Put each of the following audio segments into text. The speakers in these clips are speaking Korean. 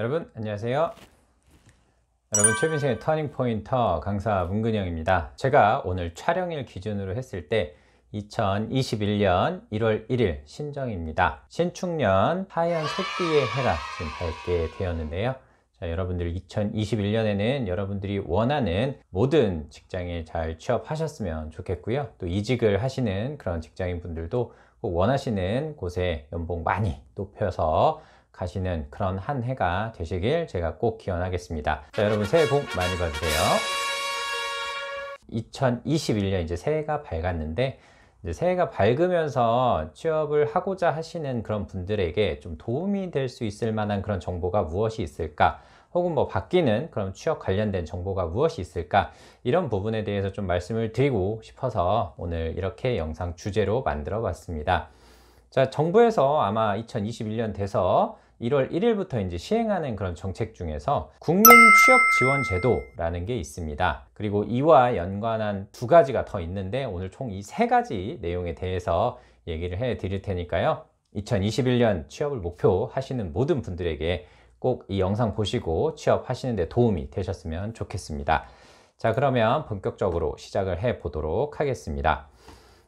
여러분 안녕하세요. 여러분 최빈생의 터닝포인터 강사 문근영입니다. 제가 오늘 촬영일 기준으로 했을 때 2021년 1월 1일 신정입니다. 신축년 하얀 새끼의 해가 지금 밝게 되었는데요. 자, 여러분들 2021년에는 여러분들이 원하는 모든 직장에 잘 취업하셨으면 좋겠고요. 또 이직을 하시는 그런 직장인 분들도 꼭 원하시는 곳에 연봉 많이 높여서 가시는 그런 한 해가 되시길 제가 꼭 기원하겠습니다. 자, 여러분 새해 복 많이 받으세요. 2021년 이제 새해가 밝았는데 이제 새해가 밝으면서 취업을 하고자 하시는 그런 분들에게 좀 도움이 될 수 있을 만한 그런 정보가 무엇이 있을까? 혹은 뭐 바뀌는 그런 취업 관련된 정보가 무엇이 있을까? 이런 부분에 대해서 좀 말씀을 드리고 싶어서 오늘 이렇게 영상 주제로 만들어 봤습니다. 자, 정부에서 아마 2021년 돼서 1월 1일부터 이제 시행하는 그런 정책 중에서 국민 취업 지원 제도라는 게 있습니다. 그리고 이와 연관한 두 가지가 더 있는데 오늘 총 이 세 가지 내용에 대해서 얘기를 해 드릴 테니까요. 2021년 취업을 목표 하시는 모든 분들에게 꼭 이 영상 보시고 취업하시는 데 도움이 되셨으면 좋겠습니다. 자, 그러면 본격적으로 시작을 해 보도록 하겠습니다.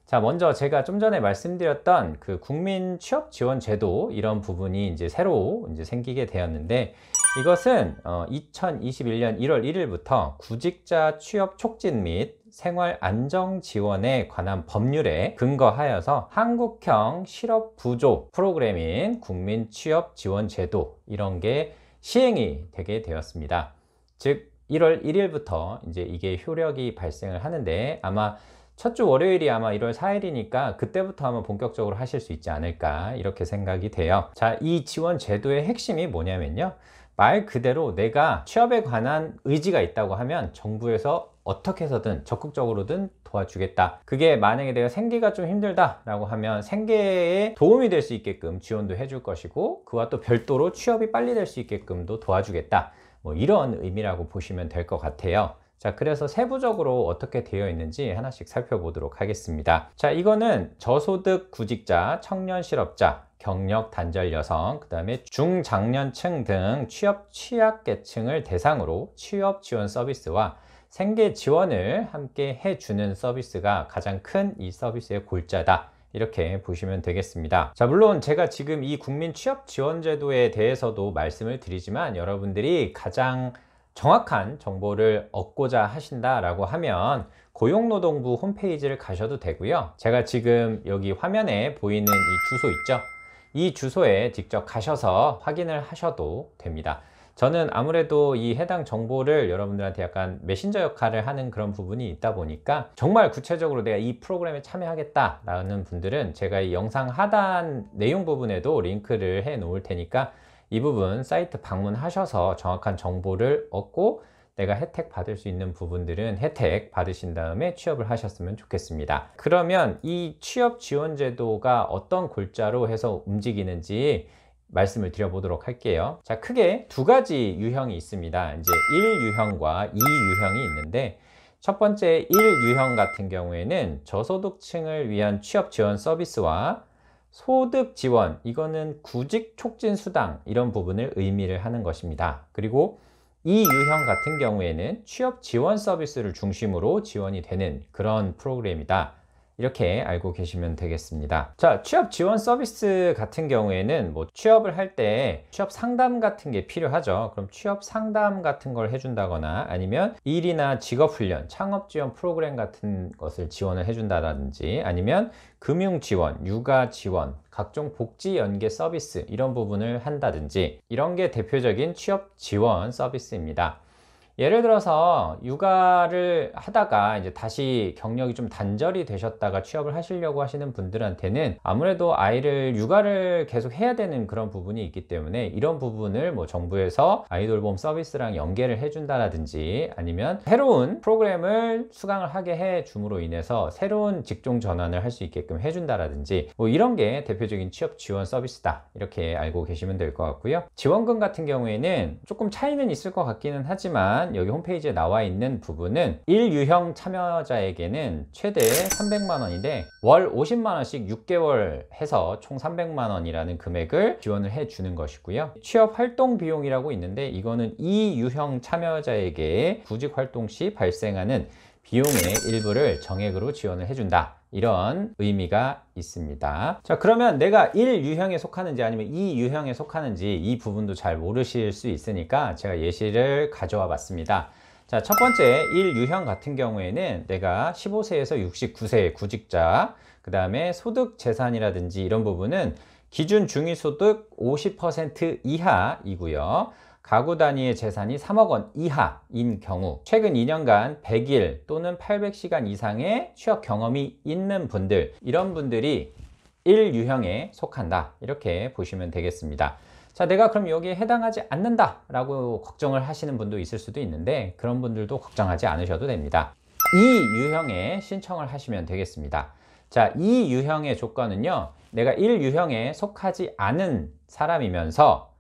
자, 먼저 제가 좀 전에 말씀드렸던 그 국민 취업 지원 제도 이런 부분이 이제 새로 이제 생기게 되었는데 이것은 어, 2021년 1월 1일부터 구직자 취업 촉진 및 생활 안정 지원에 관한 법률에 근거하여서 한국형 실업 부조 프로그램인 국민 취업 지원 제도 이런 게 시행이 되게 되었습니다. 즉 1월 1일부터 이제 이게 효력이 발생을 하는데 아마 첫주 월요일이 아마 1월 4일이니까 그때부터 아마 본격적으로 하실 수 있지 않을까 이렇게 생각이 돼요 자 이 지원 제도의 핵심이 뭐냐면요 말 그대로 내가 취업에 관한 의지가 있다고 하면 정부에서 어떻게 해서든 적극적으로든 도와주겠다 그게 만약에 내가 생계가 좀 힘들다 라고 하면 생계에 도움이 될 수 있게끔 지원도 해줄 것이고 그와 또 별도로 취업이 빨리 될 수 있게끔도 도와주겠다 뭐 이런 의미라고 보시면 될 것 같아요 자, 그래서 세부적으로 어떻게 되어 있는지 하나씩 살펴보도록 하겠습니다. 자, 이거는 저소득 구직자, 청년 실업자, 경력 단절 여성, 그 다음에 중장년층 등 취업 취약계층을 대상으로 취업 지원 서비스와 생계 지원을 함께 해주는 서비스가 가장 큰 이 서비스의 골자다. 이렇게 보시면 되겠습니다. 자, 물론 제가 지금 이 국민 취업 지원 제도에 대해서도 말씀을 드리지만 여러분들이 가장 정확한 정보를 얻고자 하신다라고 하면 고용노동부 홈페이지를 가셔도 되고요. 제가 지금 여기 화면에 보이는 이 주소 있죠? 이 주소에 직접 가셔서 확인을 하셔도 됩니다. 저는 아무래도 이 해당 정보를 여러분들한테 약간 메신저 역할을 하는 그런 부분이 있다 보니까 정말 구체적으로 내가 이 프로그램에 참여하겠다라는 분들은 제가 이 영상 하단 내용 부분에도 링크를 해 놓을 테니까 이 부분 사이트 방문하셔서 정확한 정보를 얻고 내가 혜택 받을 수 있는 부분들은 혜택 받으신 다음에 취업을 하셨으면 좋겠습니다. 그러면 이 취업 지원 제도가 어떤 골자로 해서 움직이는지 말씀을 드려보도록 할게요. 자, 크게 두 가지 유형이 있습니다. 이제 1유형과 2유형이 있는데 첫 번째 1유형 같은 경우에는 저소득층을 위한 취업 지원 서비스와 소득 지원, 이거는 구직 촉진 수당 이런 부분을 의미를 하는 것입니다. 그리고 이 유형 같은 경우에는 취업 지원 서비스를 중심으로 지원이 되는 그런 프로그램이다. 이렇게 알고 계시면 되겠습니다. 자, 취업 지원 서비스 같은 경우에는 뭐 취업을 할 때 취업 상담 같은 게 필요하죠. 그럼 취업 상담 같은 걸 해준다거나 아니면 일이나 직업 훈련, 창업 지원 프로그램 같은 것을 지원을 해준다든지 아니면 금융 지원, 육아 지원, 각종 복지 연계 서비스 이런 부분을 한다든지 이런 게 대표적인 취업 지원 서비스입니다. 예를 들어서 육아를 하다가 이제 다시 경력이 좀 단절이 되셨다가 취업을 하시려고 하시는 분들한테는 아무래도 아이를 육아를 계속 해야 되는 그런 부분이 있기 때문에 이런 부분을 뭐 정부에서 아이돌봄 서비스랑 연계를 해준다라든지 아니면 새로운 프로그램을 수강을 하게 해줌으로 인해서 새로운 직종 전환을 할 수 있게끔 해준다라든지 뭐 이런 게 대표적인 취업 지원 서비스다 이렇게 알고 계시면 될 것 같고요 지원금 같은 경우에는 조금 차이는 있을 것 같기는 하지만 여기 홈페이지에 나와 있는 부분은 1유형 참여자에게는 최대 300만원인데 월 50만원씩 6개월 해서 총 300만원이라는 금액을 지원을 해주는 것이고요 취업활동 비용이라고 있는데 이거는 2유형 참여자에게 구직활동 시 발생하는 비용의 일부를 정액으로 지원을 해준다 이런 의미가 있습니다 자 그러면 내가 1 유형에 속하는지 아니면 2 유형에 속하는지 이 부분도 잘 모르실 수 있으니까 제가 예시를 가져와 봤습니다 자첫 번째 1 유형 같은 경우에는 내가 15세에서 69세 의 구직자 그 다음에 소득 재산이라든지 이런 부분은 기준 중위소득 50% 이하이고요 가구 단위의 재산이 3억 원 이하인 경우 최근 2년간 100일 또는 800시간 이상의 취업 경험이 있는 분들 이런 분들이 1유형에 속한다 이렇게 보시면 되겠습니다 자 내가 그럼 여기에 해당하지 않는다 라고 걱정을 하시는 분도 있을 수도 있는데 그런 분들도 걱정하지 않으셔도 됩니다 2 유형에 신청을 하시면 되겠습니다 자, 2 유형의 조건은요. 내가 1유형에 속하지 않은 사람이면서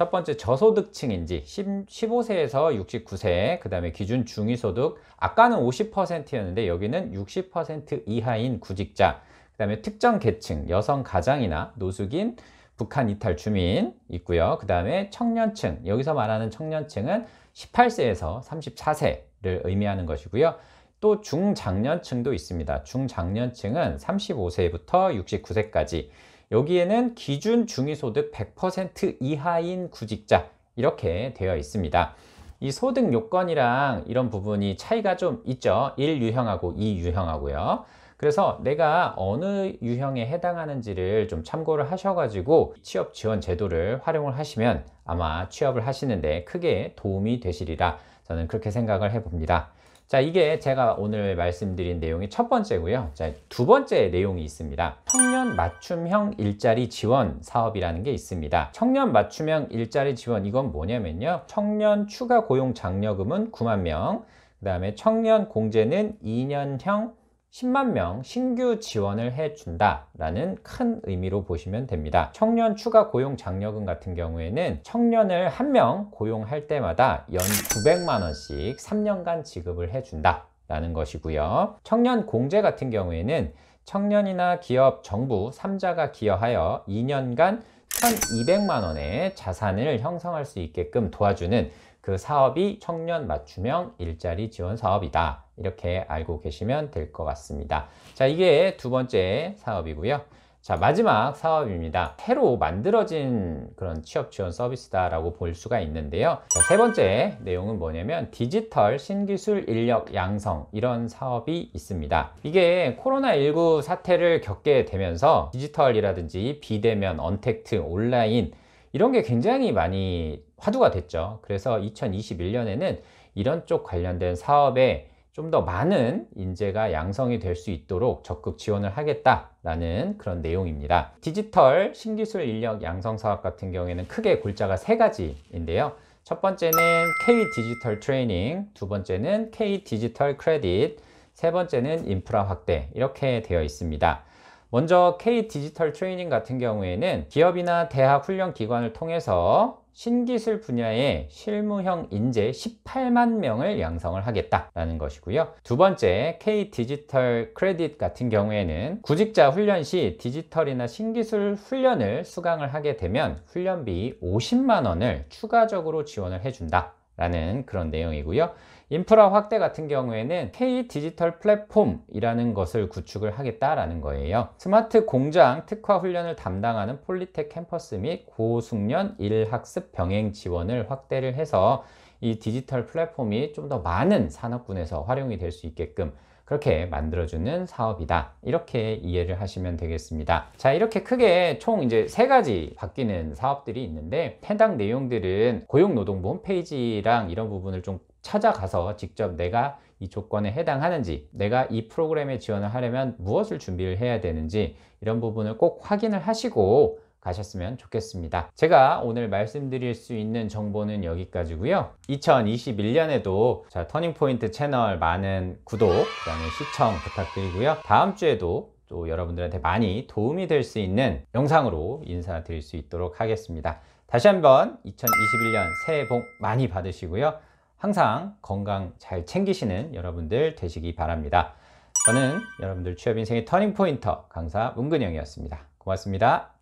첫 번째 저소득층인지 10, 15세에서 69세 그 다음에 기준 중위소득 아까는 50%였는데 여기는 60% 이하인 구직자 그 다음에 특정 계층 여성 가장이나 노숙인 북한 이탈 주민 있고요 그 다음에 청년층 여기서 말하는 청년층은 18세에서 34세를 의미하는 것이고요 또 중장년층도 있습니다 중장년층은 35세부터 69세까지 여기에는 기준 중위소득 100% 이하인 구직자 이렇게 되어 있습니다. 이 소득 요건이랑 이런 부분이 차이가 좀 있죠. 1유형하고 2유형하고요. 그래서 내가 어느 유형에 해당하는지를 좀 참고를 하셔가지고 취업 지원 제도를 활용을 하시면 아마 취업을 하시는데 크게 도움이 되시리라 저는 그렇게 생각을 해봅니다. 자 이게 제가 오늘 말씀드린 내용이 첫 번째고요 자 두 번째 내용이 있습니다 청년 맞춤형 일자리 지원 사업이라는 게 있습니다 청년 맞춤형 일자리 지원 이건 뭐냐면요 청년 추가 고용 장려금은 9만 명그 다음에 청년 공제는 2년형 10만 명 신규 지원을 해준다라는 큰 의미로 보시면 됩니다. 청년 추가 고용 장려금 같은 경우에는 청년을 한 명 고용할 때마다 연 900만 원씩 3년간 지급을 해준다라는 것이고요. 청년 공제 같은 경우에는 청년이나 기업, 정부 3자가 기여하여 2년간 1,200만 원의 자산을 형성할 수 있게끔 도와주는 그 사업이 청년 맞춤형 일자리 지원 사업이다. 이렇게 알고 계시면 될 것 같습니다. 자, 이게 두 번째 사업이고요. 자, 마지막 사업입니다. 새로 만들어진 그런 취업 지원 서비스다라고 볼 수가 있는데요. 자, 세 번째 내용은 뭐냐면 디지털 신기술 인력 양성 이런 사업이 있습니다. 이게 코로나19 사태를 겪게 되면서 디지털이라든지 비대면, 언택트, 온라인 이런 게 굉장히 많이 화두가 됐죠. 그래서 2021년에는 이런 쪽 관련된 사업에 좀 더 많은 인재가 양성이 될 수 있도록 적극 지원을 하겠다라는 그런 내용입니다. 디지털 신기술 인력 양성 사업 같은 경우에는 크게 골자가 세 가지인데요. 첫 번째는 K 디지털 트레이닝, 두 번째는 K 디지털 크레딧, 세 번째는 인프라 확대 이렇게 되어 있습니다. 먼저 K 디지털 트레이닝 같은 경우에는 기업이나 대학 훈련 기관을 통해서 신기술 분야의 실무형 인재 18만 명을 양성을 하겠다라는 것이고요. 두 번째, K 디지털 크레딧 같은 경우에는 구직자 훈련 시 디지털이나 신기술 훈련을 수강을 하게 되면 훈련비 50만 원을 추가적으로 지원을 해준다. 라는 그런 내용이고요. 인프라 확대 같은 경우에는 K 디지털 플랫폼이라는 것을 구축을 하겠다라는 거예요. 스마트 공장 특화 훈련을 담당하는 폴리텍 캠퍼스 및 고숙련 일학습 병행 지원을 확대를 해서 이 디지털 플랫폼이 좀 더 많은 산업군에서 활용이 될 수 있게끔 그렇게 만들어주는 사업이다. 이렇게 이해를 하시면 되겠습니다. 자, 이렇게 크게 총 이제 세 가지 바뀌는 사업들이 있는데 해당 내용들은 고용노동부 홈페이지랑 이런 부분을 좀 찾아가서 직접 내가 이 조건에 해당하는지 내가 이 프로그램에 지원을 하려면 무엇을 준비를 해야 되는지 이런 부분을 꼭 확인을 하시고 가셨으면 좋겠습니다. 제가 오늘 말씀드릴 수 있는 정보는 여기까지고요. 2021년에도 자, 터닝포인트 채널 많은 구독, 그다음에 시청 부탁드리고요. 다음 주에도 또 여러분들한테 많이 도움이 될 수 있는 영상으로 인사드릴 수 있도록 하겠습니다. 다시 한번 2021년 새해 복 많이 받으시고요. 항상 건강 잘 챙기시는 여러분들 되시기 바랍니다. 저는 여러분들 취업 인생의 터닝 포인터 강사 문근영이었습니다. 고맙습니다.